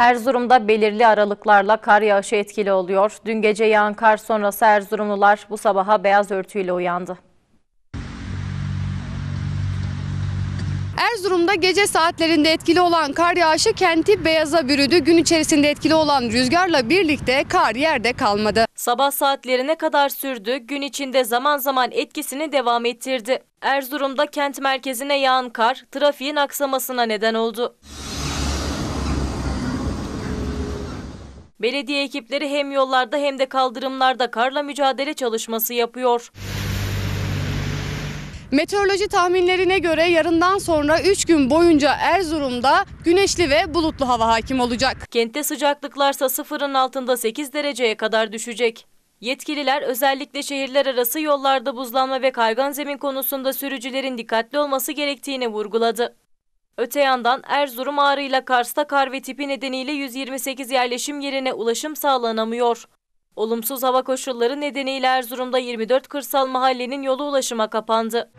Erzurum'da belirli aralıklarla kar yağışı etkili oluyor. Dün gece yağan kar sonrası Erzurumlular bu sabaha beyaz örtüyle uyandı. Erzurum'da gece saatlerinde etkili olan kar yağışı kenti beyaza bürüdü. Gün içerisinde etkili olan rüzgarla birlikte kar yerde kalmadı. Sabah saatlerine kadar sürdü. Gün içinde zaman zaman etkisini devam ettirdi. Erzurum'da kent merkezine yağan kar trafiğin aksamasına neden oldu. Belediye ekipleri hem yollarda hem de kaldırımlarda karla mücadele çalışması yapıyor. Meteoroloji tahminlerine göre yarından sonra 3 gün boyunca Erzurum'da güneşli ve bulutlu hava hakim olacak. Kentte sıcaklıklarsa sıfırın altında 8 dereceye kadar düşecek. Yetkililer özellikle şehirler arası yollarda buzlanma ve kaygan zemin konusunda sürücülerin dikkatli olması gerektiğini vurguladı. Öte yandan Erzurum Ağrı ile Kars'ta kar ve tipi nedeniyle 128 yerleşim yerine ulaşım sağlanamıyor. Olumsuz hava koşulları nedeniyle Erzurum'da 24 kırsal mahallenin yolu ulaşıma kapandı.